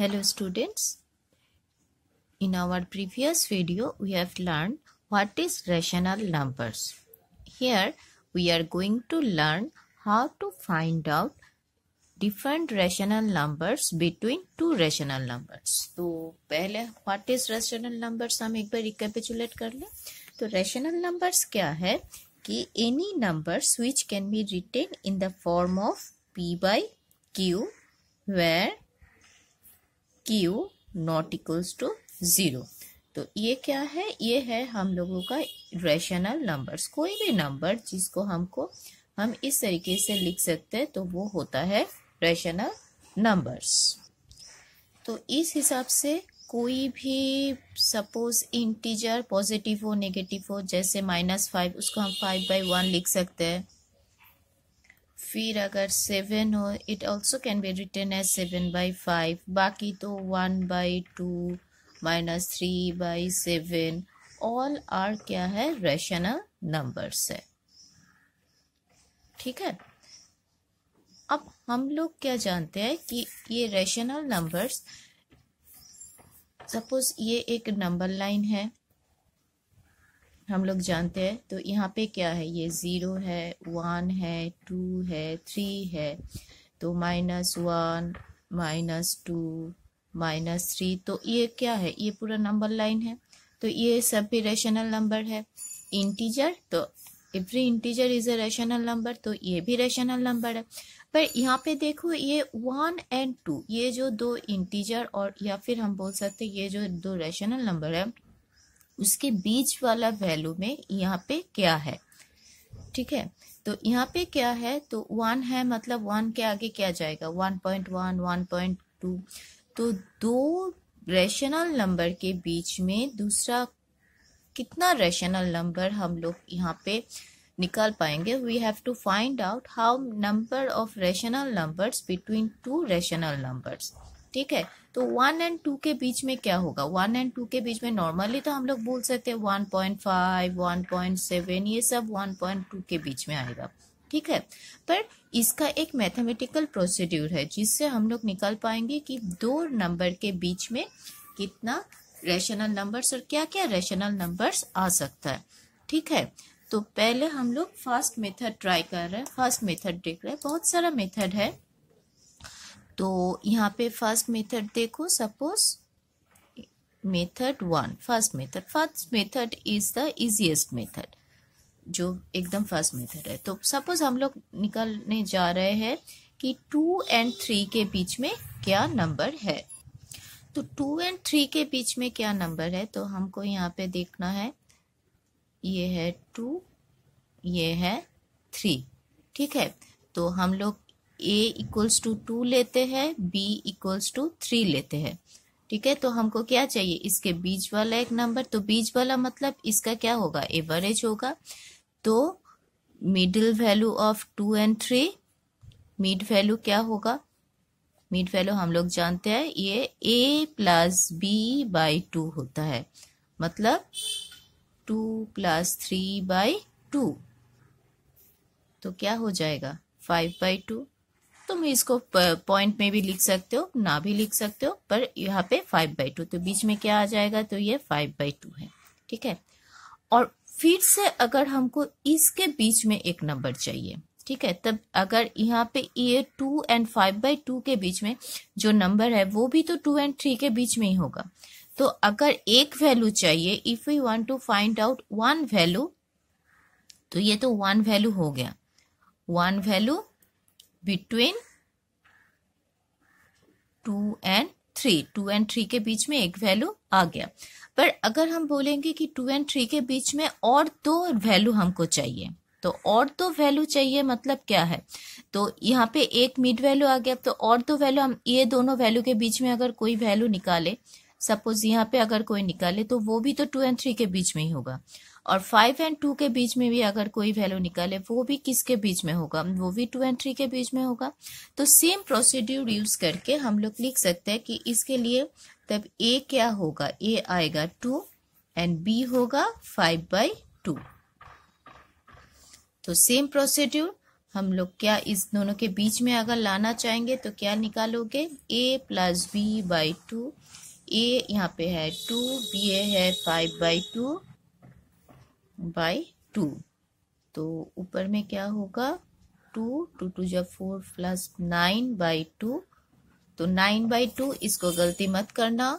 Hello students. In our previous video, we have learned what is rational numbers. Here, we are going to learn how to find out different rational numbers between two rational numbers. तो पहले what is rational numbers हम एक बार recapitulate कर लें तो rational numbers क्या है कि any numbers which can be written in the form of p by q where Q not equals to zero तो ये क्या है ये है हम लोगों का रेशनल नंबर्स कोई भी नंबर जिसको हमको हम इस तरीके से लिख सकते हैं तो वो होता है रेशनल नंबर्स तो इस हिसाब से कोई भी सपोज इंटीजर पॉजिटिव हो नेगेटिव हो जैसे माइनस फाइव उसको हम फाइव बाई वन लिख सकते हैं फिर अगर सेवन हो it also can be return as seven by five बाकी तो one by two minus three by seven all are क्या है रेशनल नंबर्स है ठीक है अब हम लोग क्या जानते हैं कि ये रेशनल नंबर्स सपोज ये एक नंबर लाइन है हम लोग जानते हैं तो यहाँ पे क्या है ये ज़ीरो है वन है टू है थ्री है तो minus one minus two minus three तो ये क्या है ये पूरा नंबर लाइन है तो ये सब भी रेशनल नंबर है इंटीजर तो every integer is a rational number तो ये भी रेशनल नंबर है पर यहाँ पे देखो ये वन एंड टू ये जो दो इंटीजर और या फिर हम बोल सकते हैं ये जो दो रेशनल नंबर है उसके बीच वाला वैल्यू में यहाँ पे क्या है ठीक है तो यहाँ पे क्या है तो वन है मतलब वन के आगे क्या जाएगा one point one one point two तो दो रेशनल नंबर के बीच में दूसरा कितना रेशनल नंबर हम लोग यहाँ पे निकाल पाएंगे we have to find out how number of rational numbers between two rational numbers ठीक है तो वन एंड टू के बीच में क्या होगा वन एंड टू के बीच में नॉर्मली तो हम लोग बोल सकते हैं one point five one point seven ये सब वन पॉइंट टू के बीच में आएगा ठीक है पर इसका एक मैथमेटिकल प्रोसीड्यूर है जिससे हम लोग निकाल पाएंगे कि दो नंबर के बीच में कितना रेशनल नंबर्स और क्या क्या रेशनल नंबर्स आ सकता है ठीक है तो पहले हम लोग फर्स्ट मेथड ट्राई कर रहे हैं फर्स्ट मेथड देख रहे हैं बहुत सारा मेथड है तो यहाँ पे फर्स्ट मेथड देखो suppose method one first method first method is the easiest method जो एकदम फर्स्ट मेथड है तो सपोज हम लोग निकलने जा रहे हैं कि टू एंड थ्री के बीच में क्या नंबर है तो टू एंड थ्री के बीच में क्या नंबर है तो हमको यहाँ पे देखना है ये है टू ये है थ्री ठीक है तो हम लोग ए इक्वल्स टू टू लेते हैं बी इक्वल्स टू थ्री लेते हैं ठीक है तो हमको क्या चाहिए इसके बीच वाला एक नंबर तो बीच वाला मतलब इसका क्या होगा एवरेज होगा तो middle value of two and three mid value क्या होगा मिड वैल्यू हम लोग जानते हैं ये A plus B by two होता है मतलब two plus three by two तो क्या हो जाएगा फाइव बाई टू तुम तो इसको पॉइंट में भी लिख सकते हो ना भी लिख सकते हो पर यहाँ पे फाइव बाई टू तो बीच में क्या आ जाएगा तो ये फाइव बाई टू है ठीक है और फिर से अगर हमको इसके बीच में एक नंबर चाहिए ठीक है तब अगर यहाँ पे ये two and five by two के बीच में जो नंबर है वो भी तो टू एंड थ्री के बीच में ही होगा तो अगर एक वैल्यू चाहिए if you want to find out one value तो ये तो वन वैल्यू हो गया one value between two and three two and three के बीच में एक वैल्यू आ गया पर अगर हम बोलेंगे कि टू एंड थ्री के बीच में और दो वैल्यू हमको चाहिए तो और दो वैल्यू चाहिए मतलब क्या है तो यहाँ पे एक मिड वैल्यू आ गया तो और दो वैल्यू हम ये दोनों वैल्यू के बीच में अगर कोई वैल्यू निकाले सपोज यहाँ पे अगर कोई निकाले तो वो भी तो टू एंड थ्री के बीच में ही होगा और फाइव एंड टू के बीच में भी अगर कोई वैल्यू निकाले वो भी किसके बीच में होगा वो भी टू एंड थ्री के बीच में होगा तो सेम प्रोसीड्यूर यूज करके हम लोग लिख सकते हैं कि इसके लिए तब ए क्या होगा ए आएगा टू एंड बी होगा फाइव बाई टू तो सेम प्रोसीड्यूर हम लोग क्या इस दोनों के बीच में अगर लाना चाहेंगे तो क्या निकालोगे A plus B by two A यहाँ पे है टू बी ए है five by two by two तो ऊपर में क्या होगा टू टू टू जब four plus nine by two तो नाइन बाई टू इसको गलती मत करना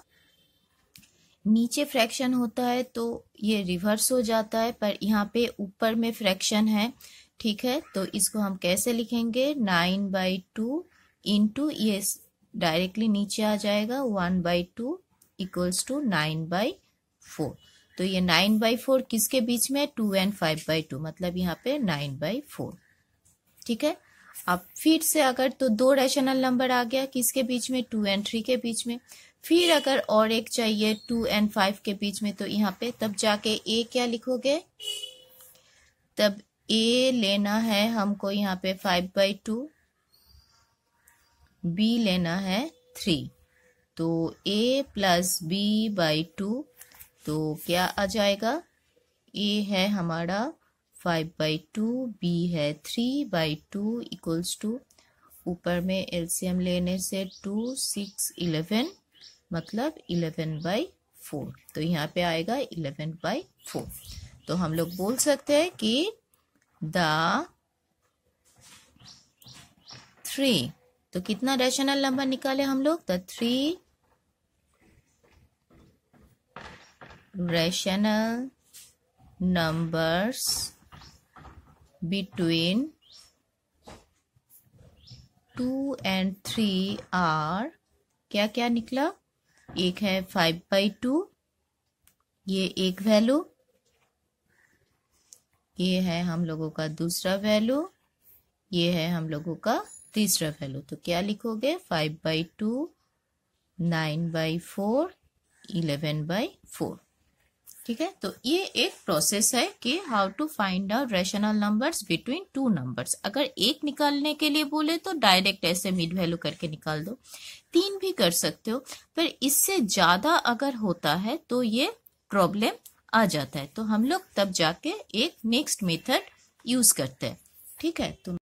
नीचे फ्रैक्शन होता है तो ये रिवर्स हो जाता है पर यहाँ पे ऊपर में फ्रैक्शन है ठीक है तो इसको हम कैसे लिखेंगे nine by two into ये डायरेक्टली नीचे आ जाएगा one by two equals to nine by four तो ये नाइन बाई फोर किसके बीच में two and five by two मतलब यहाँ पे नाइन बाई फोर ठीक है अब फिर से अगर तो दो रेशनल नंबर आ गया किसके बीच में टू एंड थ्री के बीच में फिर अगर और एक चाहिए टू एंड फाइव के बीच में तो यहाँ पे तब जाके ए क्या लिखोगे तब ए लेना है हमको यहाँ पे फाइव बाई टू बी लेना है थ्री तो A plus B by two तो क्या आ जाएगा ए है हमारा फाइव बाई टू बी है three by two equals to ऊपर में एलसीएम लेने से टू सिक्स इलेवन मतलब इलेवन बाई फोर तो यहाँ पे आएगा इलेवन बाई फोर तो हम लोग बोल सकते हैं कि द थ्री तो कितना रेशनल नंबर निकाले हम लोग the three rational numbers between 2 and 3 are क्या क्या निकला एक है 5 बाई टू ये एक वैल्यू ये है हम लोगों का दूसरा वैल्यू ये है हम लोगों का तीसरा वैल्यू तो क्या लिखोगे five by two nine by four eleven by four ठीक है तो ये एक प्रोसेस है कि how to find out rational numbers between two numbers अगर एक निकालने के लिए बोले तो डायरेक्ट ऐसे मिड वैल्यू करके निकाल दो तीन भी कर सकते हो पर इससे ज़्यादा अगर होता है तो ये प्रॉब्लम आ जाता है तो हम लोग तब जाके एक नेक्स्ट मेथड यूज़ करते हैं ठीक है तो